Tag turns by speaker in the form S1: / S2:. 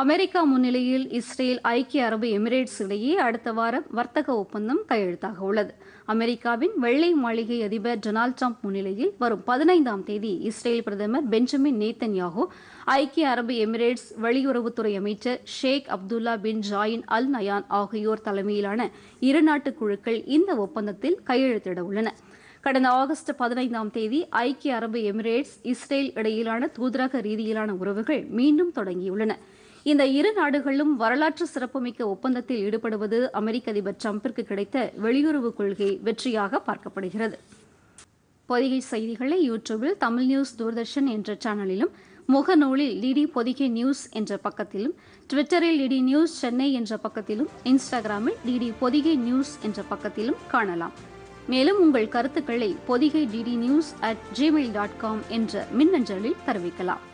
S1: America முன்னிலையில் Israel ஐக்கிய அரபு எமிரேட்ஸ் இடையே அடுத்த வாரம் வர்த்தக ஒப்பந்தம் கையெழுத்தாக உள்ளது அமெரிக்காவின் வெள்ளை மாளிகை அதிபர் டொனால்டு ட்ரம்ப் முன்னிலையில் வரும் பதினைந்தாம் தேதி இஸ்ரேல் பிரதமர் பெஞ்சமின் நேத்தன் யாகோ ஐக்கிய அரபு எமிரேட்ஸ் வெளியுறவுத்துறை அமைச்சர் ஷேக் அப்துல்லா பின் ஜாயின் அல் நயான் ஆகியோர் தலைமையிலான இரு இருநாட்டு குழுக்கள் இந்த ஒப்பந்தத்தில் கையெழுத்திட உள்ளன கடந்த ஆகஸ்ட் பதினைந்தாம் தேதி ஐக்கிய அரபு எமிரேட்ஸ் இஸ்ரேல் இடையிலான தூதரக ரீதியிலான உறவுகள் மீண்டும் தொடங்கியுள்ளன இந்த இரு நாடுகளும் வரலாற்று சிறப்புமிக்க ஒப்பந்தத்தில் ஈடுபடுவது அமெரிக்க அதிபர் டிரம்பிற்கு கிடைத்த வெளியுறவு கொள்கை வெற்றியாக பார்க்கப்படுகிறது பொதிகை செய்திகளை யூடியூபில் தமிழ் நியூஸ் தூர்தர்ஷன் என்ற சேனலிலும் முகநூலில் டிடி பொதிகை நியூஸ் என்ற பக்கத்திலும் ட்விட்டரில் டிடி நியூஸ் சென்னை என்ற பக்கத்திலும் இன்ஸ்டாகிராமில் டிடி பொதிகை நியூஸ் என்ற பக்கத்திலும் காணலாம் மேலும் உங்கள் கருத்துக்களை Podhigai DD news at Gmail dot com என்ற மின்னஞ்சலில் தெரிவிக்கலாம்